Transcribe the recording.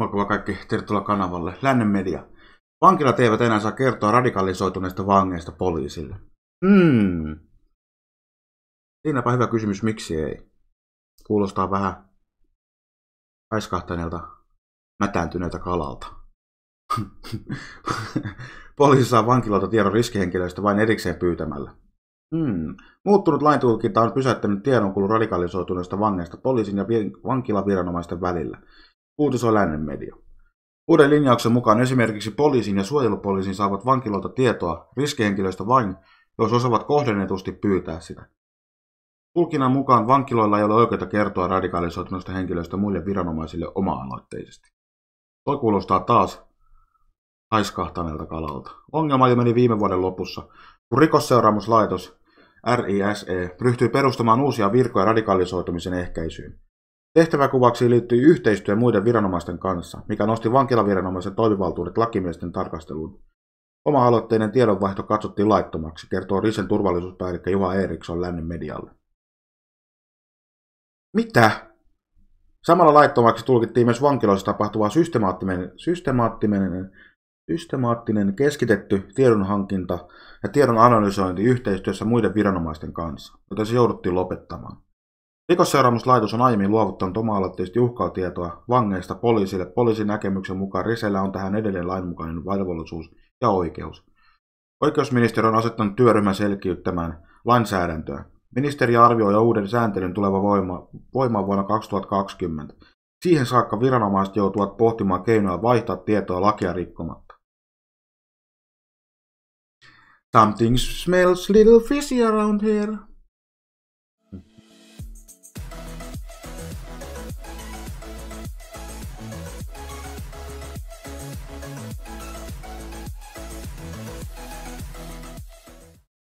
Mukava kaikki, tervetuloa kanavalle. Lännen media. Vankilat eivät enää saa kertoa radikalisoituneista vangeista poliisille. Hmm. Siinäpä hyvä kysymys, miksi ei. Kuulostaa vähän aiskahtaneelta, mätääntyneeltä kalalta. Poliisi saa vankilalta tiedon riskihenkilöistä vain erikseen pyytämällä. Hmm. Muuttunut laintulkinta on pysäyttänyt tiedonkulun radikalisoituneista vangeista poliisin ja vankilaviranomaisten välillä. Uudis on lännen media. Uuden linjauksen mukaan esimerkiksi poliisin ja suojelupoliisin saavat vankiloilta tietoa riskihenkilöistä vain, jos osaavat kohdennetusti pyytää sitä. Tulkinnan mukaan vankiloilla ei ole oikeutta kertoa radikalisoituneista henkilöistä muille viranomaisille oma-aloitteisesti. Toi kuulostaa taas haiskahtaneelta kalalta. Ongelma jo meni viime vuoden lopussa, kun rikosseuraamuslaitos RISE ryhtyi perustamaan uusia virkoja radikalisoitumisen ehkäisyyn. Tehtäväkuvauksiin liittyi yhteistyö muiden viranomaisten kanssa, mikä nosti vankilaviranomaisen toimivaltuudet lakimiesten tarkasteluun. Oma-aloitteinen tiedonvaihto katsottiin laittomaksi, kertoo Risen turvallisuuspäällikkö Juha Eriksson lännen medialle. Mitä? Samalla laittomaksi tulkittiin myös vankiloissa tapahtuva systemaattinen, systemaattinen, systemaattinen keskitetty tiedonhankinta ja tiedon analysointi yhteistyössä muiden viranomaisten kanssa, joten se jouduttiin lopettamaan. Rikosseuraamuslaitos on aiemmin luovuttanut oma-aloitteisesti uhkautietoa vangeista poliisille. Poliisin näkemyksen mukaan Risellä on tähän edelleen lainmukainen velvollisuus ja oikeus. Oikeusministeriö on asettanut työryhmän selkiyttämään lainsäädäntöä. Ministeri arvioi uuden sääntelyn tuleva voima, voimaan vuonna 2020. Siihen saakka viranomaiset joutuvat pohtimaan keinoja vaihtaa tietoa lakia rikkomatta. Something smells little fishy around here.